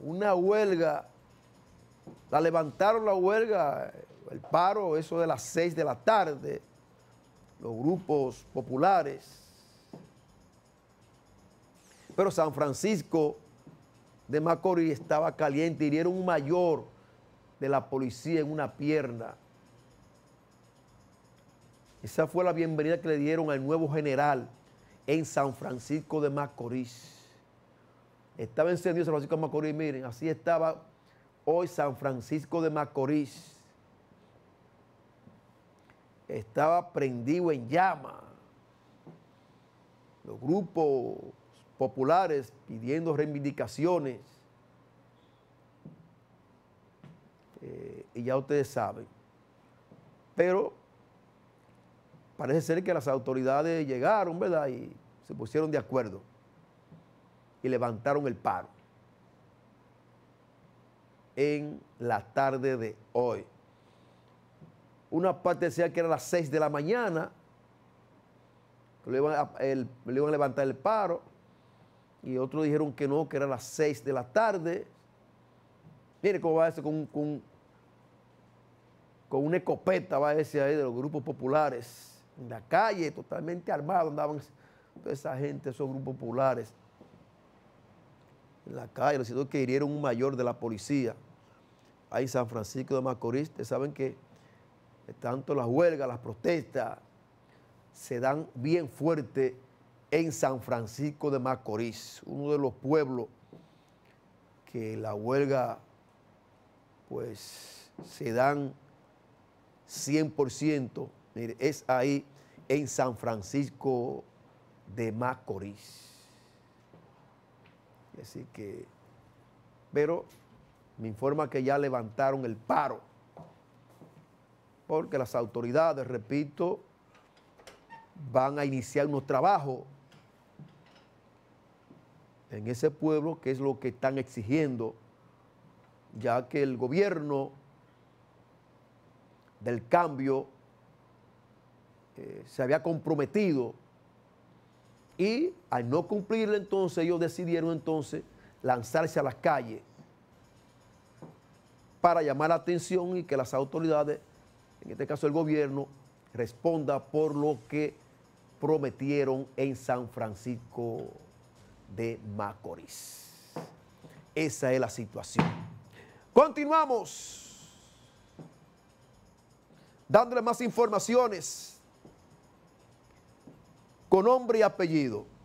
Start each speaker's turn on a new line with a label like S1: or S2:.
S1: una huelga, la levantaron la huelga, el paro, eso de las 6 de la tarde, los grupos populares. Pero San Francisco de Macorís estaba caliente, hirieron un mayor de la policía en una pierna. Esa fue la bienvenida que le dieron al nuevo general en San Francisco de Macorís. Estaba encendido San Francisco de Macorís, miren, así estaba hoy San Francisco de Macorís. Estaba prendido en llama. Los grupos populares pidiendo reivindicaciones. Eh, y ya ustedes saben. Pero parece ser que las autoridades llegaron, ¿verdad? Y se pusieron de acuerdo y levantaron el paro en la tarde de hoy. Una parte decía que era las 6 de la mañana, que le iban, a, levantar el paro, y otros dijeron que no, que era las 6 de la tarde. Mire cómo va a con, con, con una escopeta, va a decir ahí de los grupos populares, en la calle, totalmente armado, andaban esa gente, esos grupos populares en la calle, los que hirieron un mayor de la policía, ahí San Francisco de Macorís, ustedes saben que tanto las huelgas, las protestas, se dan bien fuerte en San Francisco de Macorís, uno de los pueblos que la huelga, pues, se dan 100%, mire, es ahí en San Francisco de Macorís. Así que, pero me informa que ya levantaron el paro, porque las autoridades, repito, van a iniciar unos trabajos en ese pueblo, que es lo que están exigiendo, ya que el gobierno del cambio eh, se había comprometido y al no cumplirle entonces, ellos decidieron entonces lanzarse a las calles para llamar la atención y que las autoridades, en este caso el gobierno, responda por lo que prometieron en San Francisco de Macorís. Esa es la situación. Continuamos dándole más informaciones con nombre y apellido.